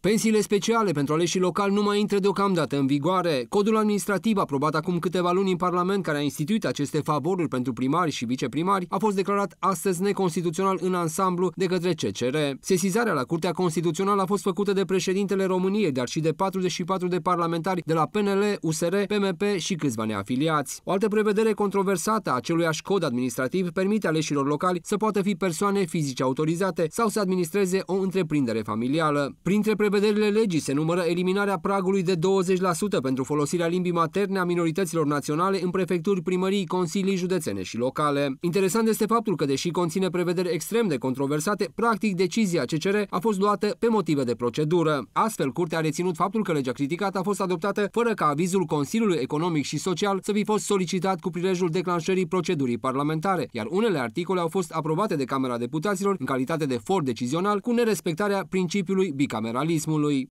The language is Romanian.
Pensiile speciale pentru aleșii locali nu mai intră deocamdată în vigoare. Codul administrativ aprobat acum câteva luni în Parlament, care a instituit aceste favoruri pentru primari și viceprimari, a fost declarat astăzi neconstituțional în ansamblu de către CCR. Sesizarea la Curtea Constituțională a fost făcută de președintele României, dar și de 44 de parlamentari de la PNL, USR, PMP și câțiva neafiliați. O altă prevedere controversată a aceluiași cod administrativ permite aleșilor locali să poată fi persoane fizice autorizate sau să administreze o întreprindere familială. Printre prevederile legii se numără eliminarea pragului de 20% pentru folosirea limbii materne a minorităților naționale în prefecturi, primării, consilii județene și locale. Interesant este faptul că, deși conține prevederi extrem de controversate, practic decizia CCR a fost luată pe motive de procedură. Astfel, Curtea a reținut faptul că legea criticată a fost adoptată fără ca avizul Consiliului Economic și Social să fi fost solicitat cu prilejul declanșării procedurii parlamentare, iar unele articole au fost aprobate de Camera Deputaților în calitate de for decizional cu nerespectarea principiului bicameralism. comunismului